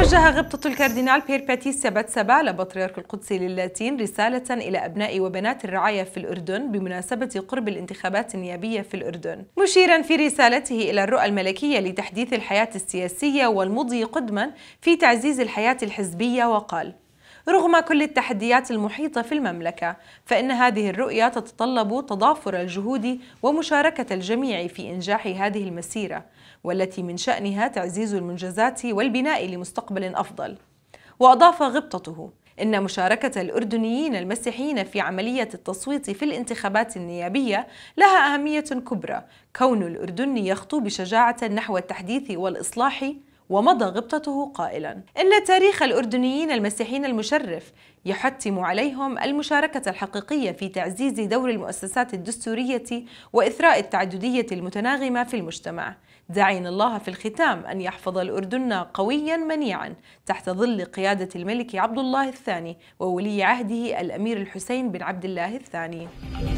وجه غبطة الكاردينال بير باتيس سبا لبطريرك القدسي للاتين رسالة إلى أبناء وبنات الرعاية في الأردن بمناسبة قرب الانتخابات النيابية في الأردن مشيرا في رسالته إلى الرؤى الملكية لتحديث الحياة السياسية والمضي قدما في تعزيز الحياة الحزبية وقال رغم كل التحديات المحيطة في المملكة فإن هذه الرؤية تتطلب تضافر الجهود ومشاركة الجميع في إنجاح هذه المسيرة والتي من شأنها تعزيز المنجزات والبناء لمستقبل أفضل وأضاف غبطته إن مشاركة الأردنيين المسيحيين في عملية التصويت في الانتخابات النيابية لها أهمية كبرى كون الأردن يخطو بشجاعة نحو التحديث والإصلاح ومضى غبطته قائلا إن تاريخ الأردنيين المسيحيين المشرف يحتم عليهم المشاركة الحقيقية في تعزيز دور المؤسسات الدستورية وإثراء التعددية المتناغمة في المجتمع داعين الله في الختام أن يحفظ الأردن قويا منيعا تحت ظل قيادة الملك عبد الله الثاني وولي عهده الأمير الحسين بن عبد الله الثاني